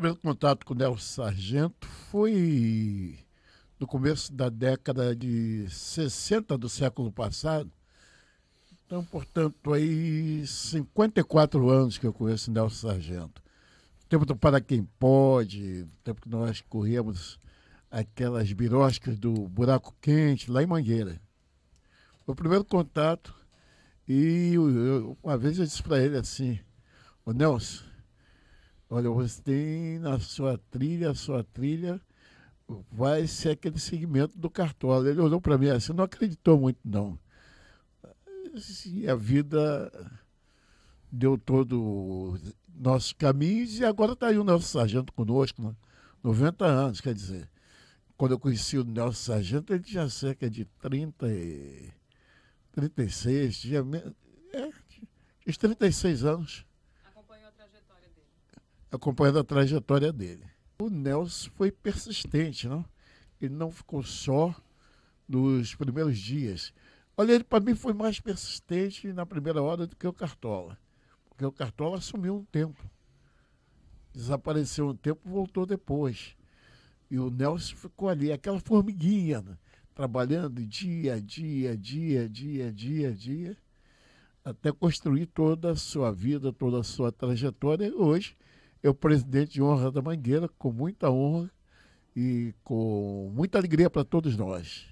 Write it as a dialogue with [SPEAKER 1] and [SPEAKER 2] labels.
[SPEAKER 1] primeiro contato com o Nelson Sargento foi no começo da década de 60 do século passado. Então, portanto, aí 54 anos que eu conheço o Nelson Sargento. tempo do Para Quem Pode, tempo que nós corríamos aquelas biroscas do Buraco Quente, lá em Mangueira. Foi o primeiro contato. E eu, uma vez eu disse para ele assim, o Nelson, Olha, você tem na sua trilha, a sua trilha vai ser aquele segmento do Cartola. Ele olhou para mim assim, não acreditou muito, não. E a vida deu todo nossos caminhos e agora está aí o Nelson Sargento conosco, né? 90 anos, quer dizer. Quando eu conheci o Nelson Sargento, ele tinha cerca de 30 e 36, tinha, é, tinha uns 36 anos acompanhando a trajetória dele. O Nelson foi persistente, não? Ele não ficou só nos primeiros dias. Olha, ele para mim foi mais persistente na primeira hora do que o Cartola. Porque o Cartola assumiu um tempo. Desapareceu um tempo, voltou depois. E o Nelson ficou ali, aquela formiguinha, né? trabalhando dia, dia, dia, dia, dia, dia, até construir toda a sua vida, toda a sua trajetória. E hoje é o presidente de honra da Mangueira, com muita honra e com muita alegria para todos nós.